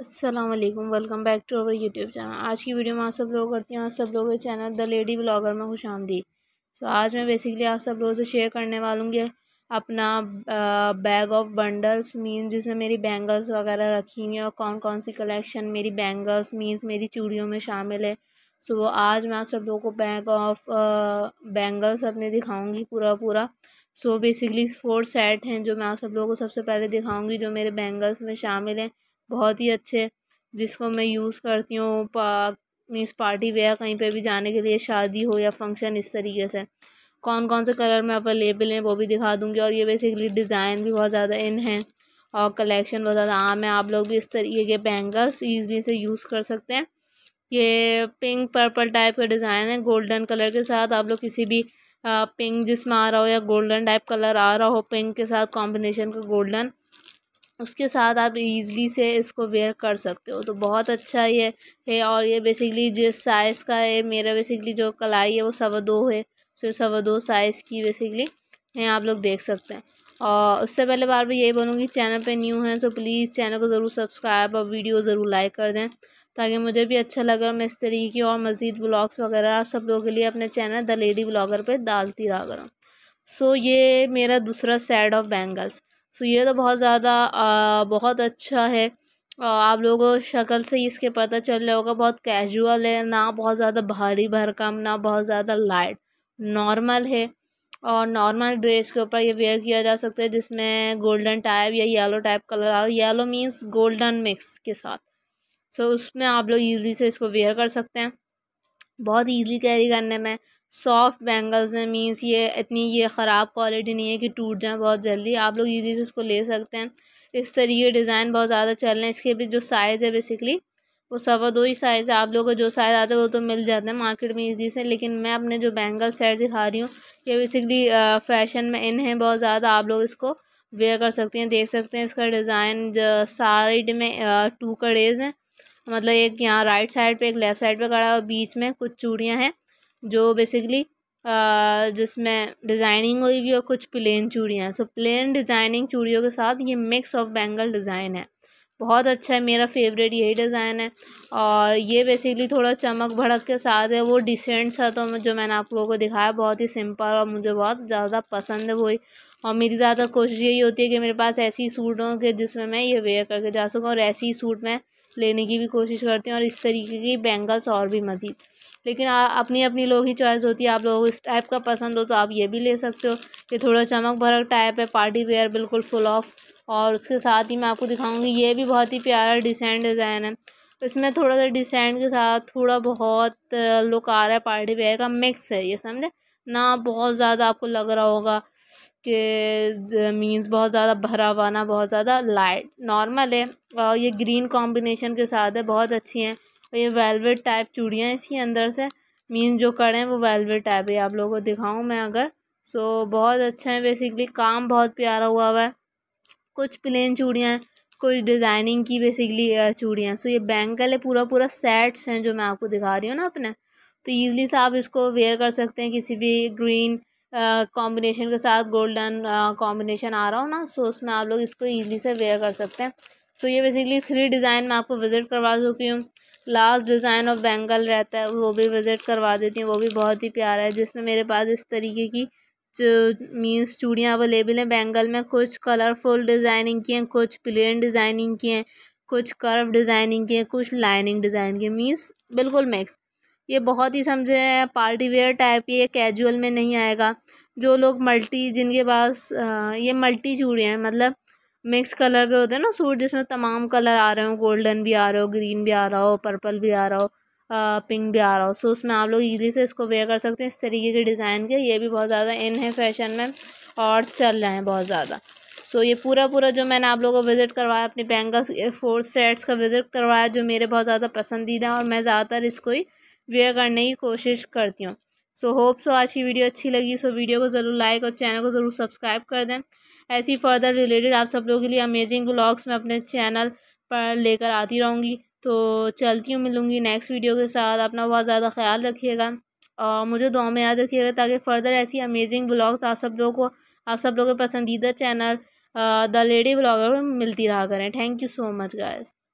Aslam welcome back to our YouTube channel आज की video में आप सब लोग करती हूँ आप सब लोगों के चैनल द लेडी ब्लॉगर में खुश आमदी सो so, आज मैं बेसिकली आप सब लोगों से शेयर करने वालूँगी अपना बैग ऑफ बंडल्स मीन जिसमें मेरी बैंगल्स वगैरह रखी हुई हैं और कौन कौन सी कलेक्शन मेरी बैंगल्स मीन्स मेरी चूड़ियों में शामिल है सो so, आज मैं आप सब लोगों को बैग ऑफ बैंगल्स अपने दिखाऊँगी पूरा पूरा सो बेसिकली फोर सेट हैं जो मैं आप सब लोगों को सबसे पहले दिखाऊँगी जो मेरे बैंगल्स में शामिल हैं बहुत ही अच्छे जिसको मैं यूज़ करती हूँ पा मीन्स पार्टी वेयर कहीं पे भी जाने के लिए शादी हो या फंक्शन इस तरीके से कौन कौन से कलर में अवेलेबल हैं वो भी दिखा दूँगी और ये बेसिकली डिज़ाइन भी बहुत ज़्यादा इन हैं और कलेक्शन बहुत ज़्यादा आम हाँ, है आप लोग भी इस तरीके के बैंगल्स ईजली से यूज़ कर सकते हैं ये पिंक पर्पल टाइप का डिज़ाइन है गोल्डन कलर के साथ आप लोग किसी भी पिंक जिसमें आ रहा हो या गोल्डन टाइप कलर आ रहा हो पिंक के साथ कॉम्बिनेशन का गोल्डन उसके साथ आप इजीली से इसको वेयर कर सकते हो तो बहुत अच्छा ये है और ये बेसिकली जिस साइज़ का है मेरा बेसिकली जो कलाई है वो सवा दो है सो तो सवा दो साइज़ की बेसिकली है आप लोग देख सकते हैं और उससे पहले बार बार यही बोलूँगी चैनल पे न्यू है तो प्लीज़ चैनल को ज़रूर सब्सक्राइब और वीडियो ज़रूर लाइक कर दें ताकि मुझे भी अच्छा लगे और मैं इस तरीके की और मज़ीद ब्लॉग्स वगैरह आप सब लोगों के लिए अपने चैनल द लेडी ब्लॉगर पर डालती रहा करूँ सो ये मेरा दूसरा सेट ऑफ बैंगल्स सो ये तो बहुत ज़्यादा बहुत अच्छा है आप लोगों शक्ल से ही इसके पता चल रहा होगा बहुत कैजुअल है ना बहुत ज़्यादा भारी भरकम ना बहुत ज़्यादा लाइट नॉर्मल है और नॉर्मल ड्रेस के ऊपर ये वेयर किया जा सकता है जिसमें गोल्डन टाइप या येलो टाइप कलर आ येलो मींस गोल्डन मिक्स के साथ सो उसमें आप लोग ईज़ी से इसको वेयर कर सकते हैं बहुत ईजी कैरी करने में सॉफ्ट बैंगल्स हैं मीन्स ये इतनी ये ख़राब क्वालिटी नहीं है कि टूट जाए बहुत जल्दी आप लोग ईजी से इसको ले सकते हैं इस ये डिज़ाइन बहुत ज़्यादा चल रहे हैं इसके भी जो साइज़ है बेसिकली वो सवा दो ही साइज़ है आप लोगों को जो साइज़ आता है वो तो मिल जाता है मार्केट में ईजी से लेकिन मैं अपने जो बैंगल सेट दिखा रही हूँ ये बेसिकली फैशन में इन है बहुत ज़्यादा आप लोग इसको वेयर कर सकते हैं देख सकते हैं इसका डिज़ाइन साइड में टू कड़ेज़ हैं मतलब एक यहाँ राइट साइड पर एक लेफ़्ट साइड पर कड़ा है और बीच में कुछ चूड़ियाँ हैं जो बेसिकली जिसमें डिज़ाइनिंग हुई हुई और कुछ प्लेन चूड़ियाँ सो प्लेन डिज़ाइनिंग चूड़ियों के साथ ये मिक्स ऑफ बैंगल डिज़ाइन है बहुत अच्छा है मेरा फेवरेट यही डिज़ाइन है और ये बेसिकली थोड़ा चमक भड़क के साथ है वो डिसेंट सा तो जो मैंने आप लोगों को दिखाया बहुत ही सिंपल और मुझे बहुत ज़्यादा पसंद है वही और मेरी ज़्यादा कोशिश यही होती है कि मेरे पास ऐसी सूट हों के जिसमें मैं ये वेयर करके जा सकूँ और ऐसी सूट मैं लेने की भी कोशिश करती हूँ और इस तरीके की बैंगल्स और भी मज़ीद लेकिन अपनी अपनी लोग ही चॉइस होती है आप लोगों को इस टाइप का पसंद हो तो आप ये भी ले सकते हो ये थोड़ा चमक भरक टाइप है पार्टी वेयर बिल्कुल फुल ऑफ और उसके साथ ही मैं आपको दिखाऊंगी ये भी बहुत ही प्यारा डिसेंट डिज़ाइन है इसमें थोड़ा सा डिसेंट के साथ थोड़ा बहुत लुक आ रहा है पार्टी वेयर का मिक्स है ये समझे ना बहुत ज़्यादा आपको लग रहा होगा कि मीन्स बहुत ज़्यादा भरा हुआ ना बहुत ज़्यादा लाइट नॉर्मल है और ये ग्रीन कॉम्बिनेशन के साथ है बहुत अच्छी हैं ये वेलवेट टाइप चूड़ियाँ इसके अंदर से मीन जो कड़े हैं वो वेलवेट टाइप है आप लोगों को दिखाऊँ मैं अगर सो बहुत अच्छा है बेसिकली काम बहुत प्यारा हुआ हुआ है कुछ प्लेन चूड़ियाँ हैं कुछ डिज़ाइनिंग की बेसिकली चूड़ियाँ सो ये बैंगल है पूरा पूरा सेट्स हैं जो मैं आपको दिखा रही हूँ ना अपने तो ईज़िली से आप इसको वेयर कर सकते हैं किसी भी ग्रीन कॉम्बिनेशन के साथ गोल्डन कॉम्बिनेशन आ रहा हो ना सो उसमें आप लोग इसको ईज़िली से वेयर कर सकते हैं सो so, ये बेसिकली थ्री डिज़ाइन मैं आपको विज़िट करवा चुकी हूँ लास्ट डिज़ाइन ऑफ बैंगल रहता है वो भी विज़िट करवा देती हूँ वो भी बहुत ही प्यारा है जिसमें मेरे पास इस तरीके की मीन्स चूड़ियाँ अवेलेबल हैं बैंगल में कुछ कलरफुल डिज़ाइनिंग की हैं कुछ प्लेन डिज़ाइनिंग की हैं कुछ कर्व डिज़ाइनिंग की हैं कुछ लाइनिंग डिज़ाइन की मीन्स बिल्कुल मिक्स ये बहुत ही समझे पार्टी वेयर टाइप ये कैजुअल में नहीं आएगा जो लोग मल्टी जिनके पास ये मल्टी चूड़ियाँ हैं मतलब मिक्स कलर के होते हैं ना सूट जिसमें तमाम कलर आ रहे हो गोल्डन भी आ रहे हो ग्रीन भी आ रहा हो पर्पल भी आ रहा हो पिंक भी आ रहा हो सो उसमें आप लोग ईजी से इसको वेयर कर सकते हैं इस तरीके के डिज़ाइन के ये भी बहुत ज़्यादा इन है फैशन में और चल रहे हैं बहुत ज़्यादा सो ये पूरा पूरा जो मैंने आप लोगों को विज़िट करवाया अपने बैंगल्स फोर सेट्स का विज़िट करवाया जो मेरे बहुत ज़्यादा पसंदीदा और मैं ज़्यादातर इसको ही वेयर करने की कोशिश करती हूँ सो होप सो आज की वीडियो अच्छी लगी सो वीडियो को ज़रूर लाइक और चैनल को ज़रूर सब्सक्राइब कर दें ऐसी फर्दर रिलेटेड आप सब लोगों के लिए अमेजिंग ब्लॉग्स मैं अपने चैनल पर लेकर आती रहूँगी तो चलती हूँ मिलूँगी नेक्स्ट वीडियो के साथ अपना बहुत ज़्यादा ख्याल रखिएगा और मुझे दुआ में याद रखिएगा ताकि फ़र्दर ऐसी अमेजिंग ब्लॉग्स आप सब लोगों को आप सब लोगों के पसंदीदा चैनल द लेडी ब्लॉगर मिलती रहा करें thank you so much guys